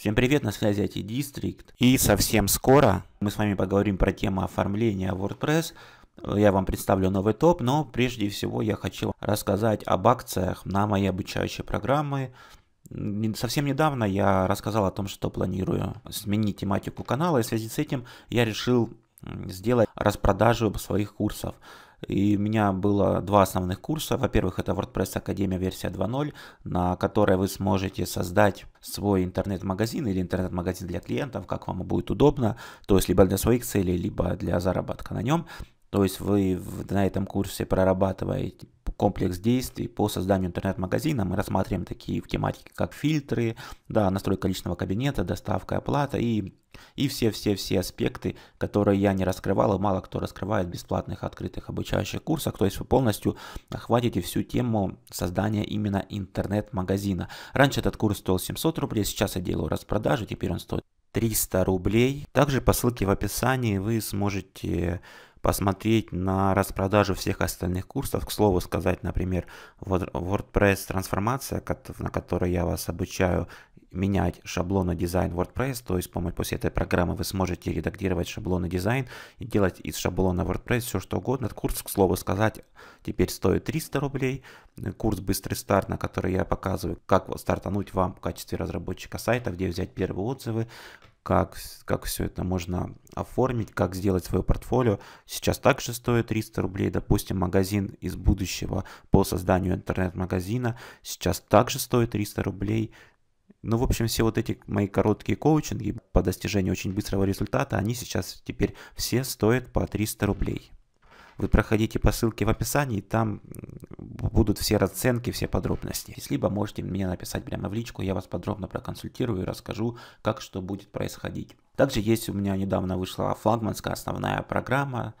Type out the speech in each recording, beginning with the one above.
Всем привет, на связи IT District. И совсем скоро мы с вами поговорим про тему оформления WordPress. Я вам представлю новый топ, но прежде всего я хочу рассказать об акциях на моей обучающей программы. Совсем недавно я рассказал о том, что планирую сменить тематику канала, и в связи с этим я решил сделать распродажу своих курсов. И у меня было два основных курса. Во-первых, это WordPress Академия версия 2.0, на которой вы сможете создать свой интернет-магазин или интернет-магазин для клиентов, как вам будет удобно, то есть либо для своих целей, либо для заработка на нем. То есть вы на этом курсе прорабатываете комплекс действий по созданию интернет-магазина. Мы рассматриваем такие в тематике, как фильтры, да, настройка личного кабинета, доставка, оплата и и все-все-все аспекты, которые я не раскрывал, и мало кто раскрывает в бесплатных открытых обучающих курсах. То есть вы полностью охватите всю тему создания именно интернет-магазина. Раньше этот курс стоил 700 рублей, сейчас я делаю распродажу, теперь он стоит 300 рублей. Также по ссылке в описании вы сможете посмотреть на распродажу всех остальных курсов. К слову сказать, например, WordPress трансформация, на которой я вас обучаю менять шаблоны дизайн WordPress, то есть помощь после этой программы вы сможете редактировать шаблоны дизайн и делать из шаблона WordPress все что угодно. Курс, к слову сказать, теперь стоит 300 рублей. Курс «Быстрый старт», на который я показываю, как стартануть вам в качестве разработчика сайта, где взять первые отзывы, как, как все это можно оформить, как сделать свое портфолио. Сейчас также стоит 300 рублей. Допустим, магазин из будущего по созданию интернет-магазина сейчас также стоит 300 рублей. Ну, в общем, все вот эти мои короткие коучинги по достижению очень быстрого результата, они сейчас теперь все стоят по 300 рублей. Вы проходите по ссылке в описании, там будут все расценки, все подробности. Либо можете мне написать прямо в личку, я вас подробно проконсультирую и расскажу, как что будет происходить. Также есть у меня недавно вышла флагманская основная программа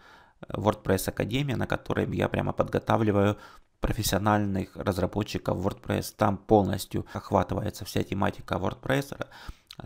э, WordPress Академия, на которой я прямо подготавливаю профессиональных разработчиков WordPress. Там полностью охватывается вся тематика WordPress,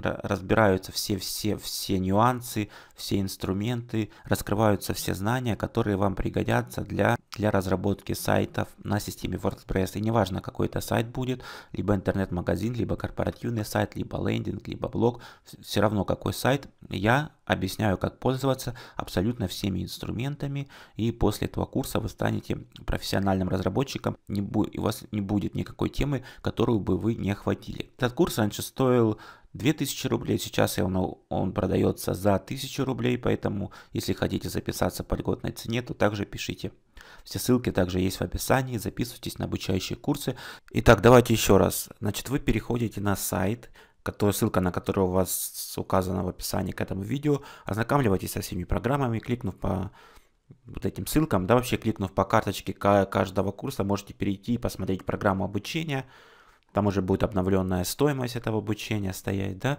разбираются все-все-все нюансы, все инструменты, раскрываются все знания, которые вам пригодятся для, для разработки сайтов на системе WordPress. И неважно, какой это сайт будет, либо интернет-магазин, либо корпоративный сайт, либо лендинг, либо блог, все равно какой сайт, я объясняю, как пользоваться абсолютно всеми инструментами, и после этого курса вы станете профессиональным разработчиком, не бу- у вас не будет никакой темы, которую бы вы не охватили. Этот курс раньше стоил 2000 рублей. Сейчас он, он продается за 1000 рублей, поэтому если хотите записаться по льготной цене, то также пишите. Все ссылки также есть в описании, записывайтесь на обучающие курсы. Итак, давайте еще раз. Значит, вы переходите на сайт, который, ссылка на которую у вас указана в описании к этому видео. Ознакомливайтесь со всеми программами, кликнув по вот этим ссылкам, да, вообще кликнув по карточке каждого курса, можете перейти и посмотреть программу обучения, там уже будет обновленная стоимость этого обучения стоять, да.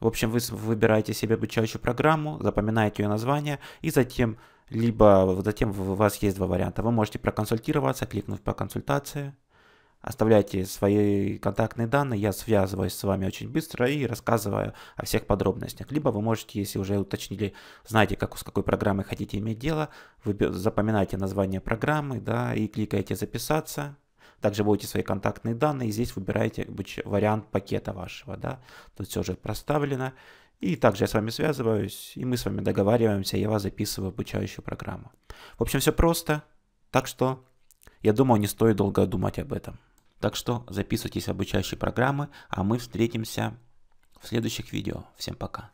В общем, вы выбираете себе обучающую программу, запоминаете ее название и затем либо затем у вас есть два варианта. Вы можете проконсультироваться, кликнув по консультации, оставляйте свои контактные данные, я связываюсь с вами очень быстро и рассказываю о всех подробностях. Либо вы можете, если уже уточнили, знаете, как, с какой программой хотите иметь дело, вы запоминаете название программы да, и кликаете «Записаться», также вводите свои контактные данные, и здесь выбираете вариант пакета вашего, да. Тут все уже проставлено. И также я с вами связываюсь, и мы с вами договариваемся, я вас записываю в обучающую программу. В общем, все просто, так что я думаю, не стоит долго думать об этом. Так что записывайтесь в обучающие программы, а мы встретимся в следующих видео. Всем пока.